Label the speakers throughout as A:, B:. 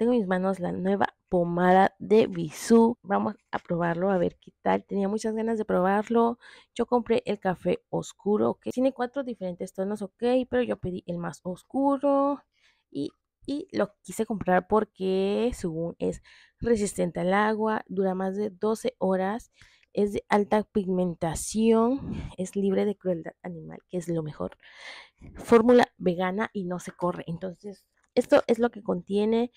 A: Tengo en mis manos la nueva pomada de Bisú. Vamos a probarlo, a ver qué tal. Tenía muchas ganas de probarlo. Yo compré el café oscuro, que tiene cuatro diferentes tonos, ok, pero yo pedí el más oscuro. Y, y lo quise comprar porque, según es resistente al agua, dura más de 12 horas es de alta pigmentación, es libre de crueldad animal, que es lo mejor. Fórmula vegana y no se corre. Entonces, esto es lo que contiene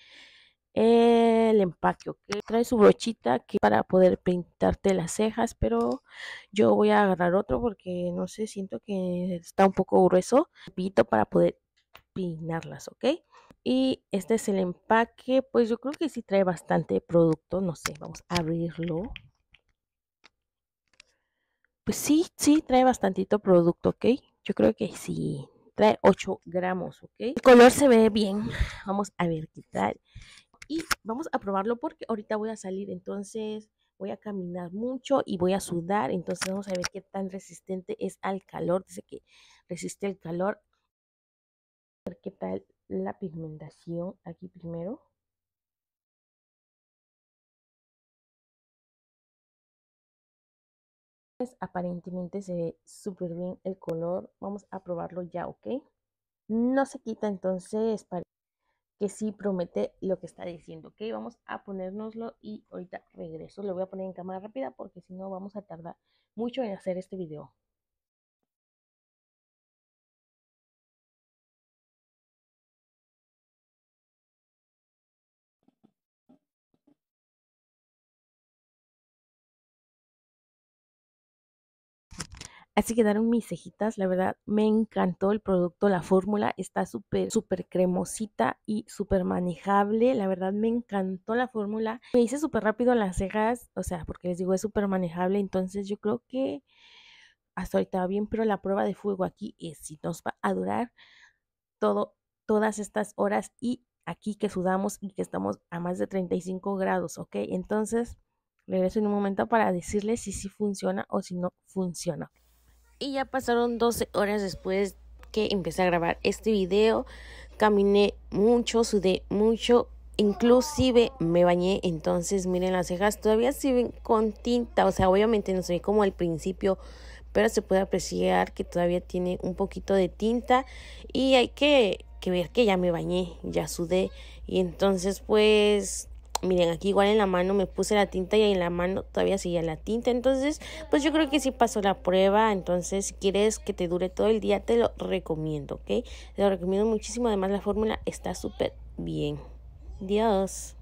A: el empaque, ¿ok? Trae su brochita que para poder pintarte las cejas, pero yo voy a agarrar otro porque no sé, siento que está un poco grueso. Pito para poder pinarlas, ¿ok? Y este es el empaque, pues yo creo que sí trae bastante producto, no sé, vamos a abrirlo. Pues sí, sí trae bastantito producto, ¿ok? Yo creo que sí, trae 8 gramos, ¿ok? El color se ve bien, vamos a ver qué tal y vamos a probarlo porque ahorita voy a salir, entonces voy a caminar mucho y voy a sudar, entonces vamos a ver qué tan resistente es al calor, dice que resiste el
B: calor. A ver qué tal la pigmentación aquí primero. Pues, aparentemente se ve súper bien el color, vamos a probarlo
A: ya, ¿ok? No se quita entonces para que sí promete lo que está diciendo. Ok, vamos a ponérnoslo y ahorita regreso. Lo voy a poner en cámara rápida porque si no
B: vamos a tardar mucho en hacer este video. Así quedaron mis cejitas, la verdad me encantó
A: el producto, la fórmula está súper, súper cremosita y súper manejable, la verdad me encantó la fórmula. Me hice súper rápido las cejas, o sea, porque les digo es súper manejable, entonces yo creo que hasta ahorita va bien, pero la prueba de fuego aquí es si nos va a durar todo, todas estas horas y aquí que sudamos y que estamos a más de 35 grados, ¿ok? Entonces regreso en un momento para decirles si sí si funciona o si no funciona. Y ya pasaron 12 horas después que empecé a grabar este video. Caminé mucho, sudé mucho, inclusive me bañé. Entonces miren las cejas, todavía se ven con tinta. O sea, obviamente no se ve como al principio, pero se puede apreciar que todavía tiene un poquito de tinta. Y hay que, que ver que ya me bañé, ya sudé. Y entonces pues Miren, aquí igual en la mano me puse la tinta y en la mano todavía seguía la tinta. Entonces, pues yo creo que sí pasó la prueba. Entonces, si quieres que te dure todo el día, te lo
B: recomiendo, ¿ok? Te lo recomiendo muchísimo. Además, la fórmula está súper bien. Dios.